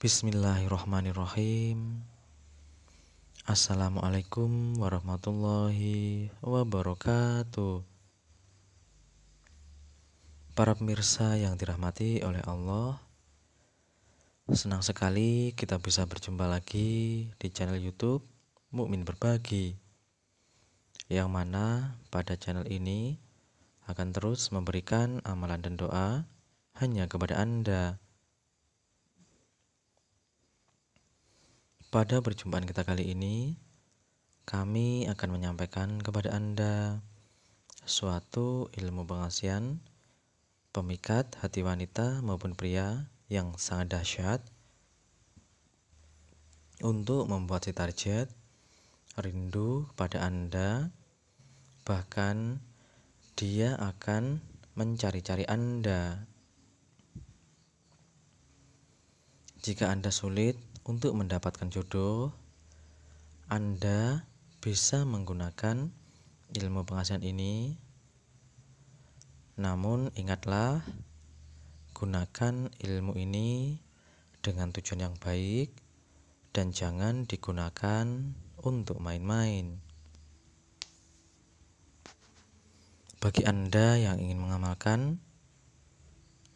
Bismillahirrahmanirrahim Assalamualaikum warahmatullahi wabarakatuh Para pemirsa yang dirahmati oleh Allah Senang sekali kita bisa berjumpa lagi di channel youtube Mukmin Berbagi Yang mana pada channel ini akan terus memberikan amalan dan doa hanya kepada Anda Pada perjumpaan kita kali ini, kami akan menyampaikan kepada Anda suatu ilmu pengasihan, pemikat hati wanita maupun pria yang sangat dahsyat untuk membuat si target rindu pada Anda, bahkan dia akan mencari-cari Anda. Jika Anda sulit untuk mendapatkan jodoh, Anda bisa menggunakan ilmu pengasihan ini. Namun ingatlah, gunakan ilmu ini dengan tujuan yang baik dan jangan digunakan untuk main-main. Bagi Anda yang ingin mengamalkan,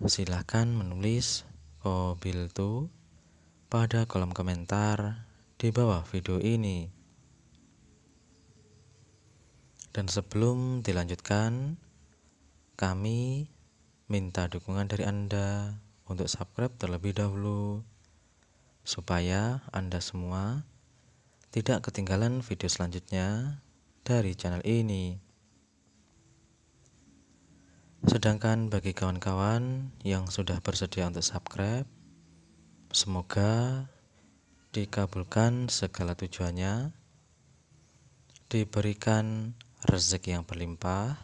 silahkan menulis kobiltu pada kolom komentar di bawah video ini. Dan sebelum dilanjutkan, kami minta dukungan dari Anda untuk subscribe terlebih dahulu supaya Anda semua tidak ketinggalan video selanjutnya dari channel ini. Sedangkan bagi kawan-kawan yang sudah bersedia untuk subscribe, Semoga dikabulkan segala tujuannya, diberikan rezeki yang berlimpah,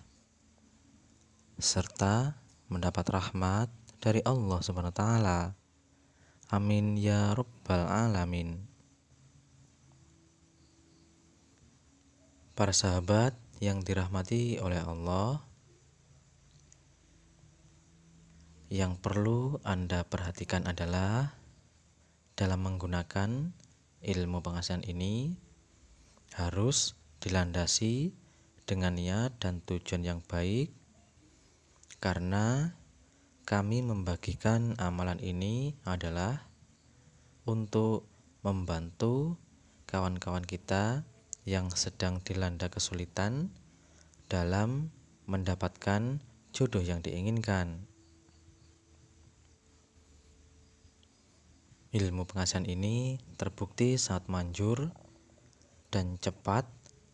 serta mendapat rahmat dari Allah Subhanahu taala. Amin ya rabbal alamin. Para sahabat yang dirahmati oleh Allah, yang perlu Anda perhatikan adalah dalam menggunakan ilmu pengasihan ini harus dilandasi dengan niat dan tujuan yang baik karena kami membagikan amalan ini adalah untuk membantu kawan-kawan kita yang sedang dilanda kesulitan dalam mendapatkan jodoh yang diinginkan. Ilmu pengasihan ini terbukti sangat manjur dan cepat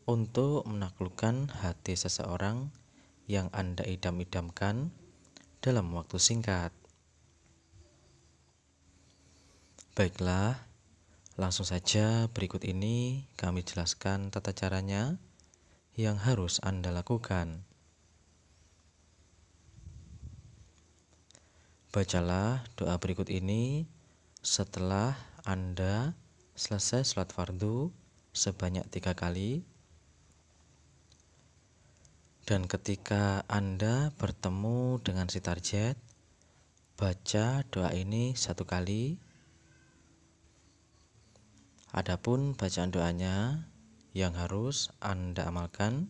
untuk menaklukkan hati seseorang yang Anda idam-idamkan dalam waktu singkat. Baiklah, langsung saja berikut ini kami jelaskan tata caranya yang harus Anda lakukan. Bacalah doa berikut ini setelah Anda selesai sholat fardu sebanyak tiga kali, dan ketika Anda bertemu dengan si target, baca doa ini satu kali. Adapun bacaan doanya yang harus Anda amalkan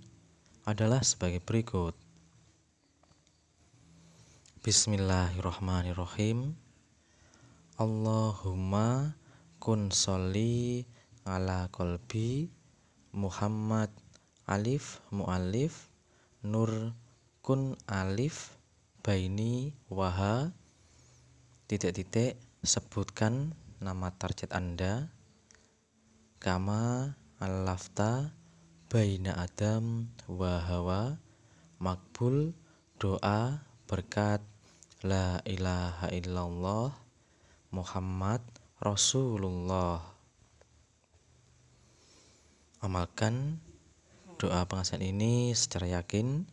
adalah sebagai berikut. Bismillahirrahmanirrahim. Allahumma kun soli ala kolbi Muhammad alif mu'alif nur kun alif baini waha titik-titik sebutkan nama target anda kama alafta baina adam wahawa makbul doa berkat la ilaha illallah Muhammad Rasulullah. Amalkan doa pengasihan ini secara yakin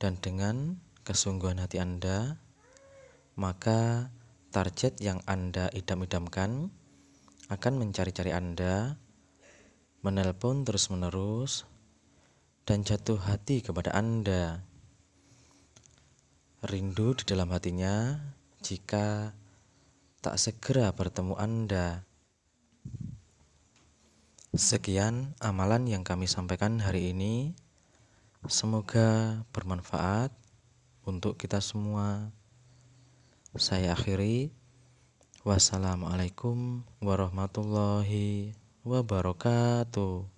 dan dengan kesungguhan hati Anda, maka target yang Anda idam-idamkan akan mencari-cari Anda, menelpon terus-menerus, dan jatuh hati kepada Anda. Rindu di dalam hatinya jika tak segera bertemu Anda. Sekian amalan yang kami sampaikan hari ini. Semoga bermanfaat untuk kita semua. Saya akhiri. Wassalamualaikum warahmatullahi wabarakatuh.